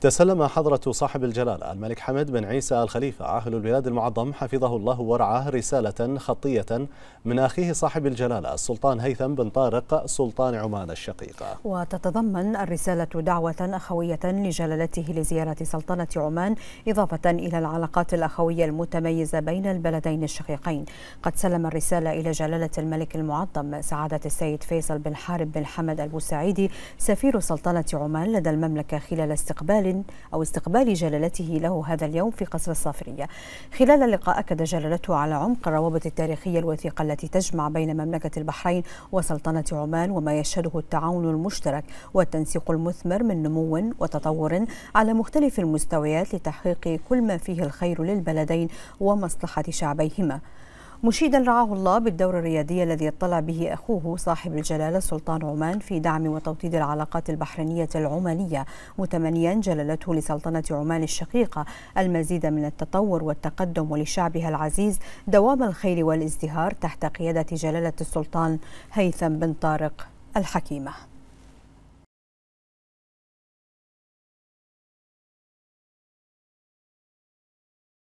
تسلم حضرة صاحب الجلالة الملك حمد بن عيسى الخليفة عاهل البلاد المعظم حفظه الله ورعاه رسالة خطية من أخيه صاحب الجلالة السلطان هيثم بن طارق سلطان عمان الشقيقة وتتضمن الرسالة دعوة أخوية لجلالته لزيارة سلطنة عمان إضافة إلى العلاقات الأخوية المتميزة بين البلدين الشقيقين قد سلم الرسالة إلى جلالة الملك المعظم سعادة السيد فيصل بن حارب بن حمد البوسعيدي سفير سلطنة عمان لدى المملكة خلال استقبال أو استقبال جلالته له هذا اليوم في قصر الصافرية خلال اللقاء أكد جلالته على عمق الروابط التاريخية الوثيقة التي تجمع بين مملكة البحرين وسلطنة عمان وما يشهده التعاون المشترك والتنسيق المثمر من نمو وتطور على مختلف المستويات لتحقيق كل ما فيه الخير للبلدين ومصلحة شعبيهما مشيدا رعاه الله بالدور الريادي الذي اطلع به أخوه صاحب الجلالة سلطان عمان في دعم وتوطيد العلاقات البحرينية العمانية متمنيا جلالته لسلطنة عمان الشقيقة المزيد من التطور والتقدم ولشعبها العزيز دوام الخير والازدهار تحت قيادة جلالة السلطان هيثم بن طارق الحكيمه